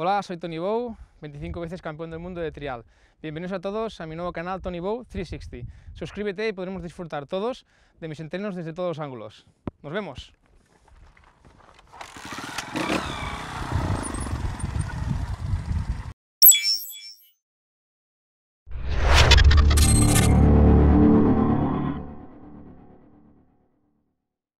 Hola, soy Tony Bow, 25 veces campeón del mundo de trial. Bienvenidos a todos a mi nuevo canal Tony Bow 360. Suscríbete y podremos disfrutar todos de mis entrenos desde todos los ángulos. ¡Nos vemos!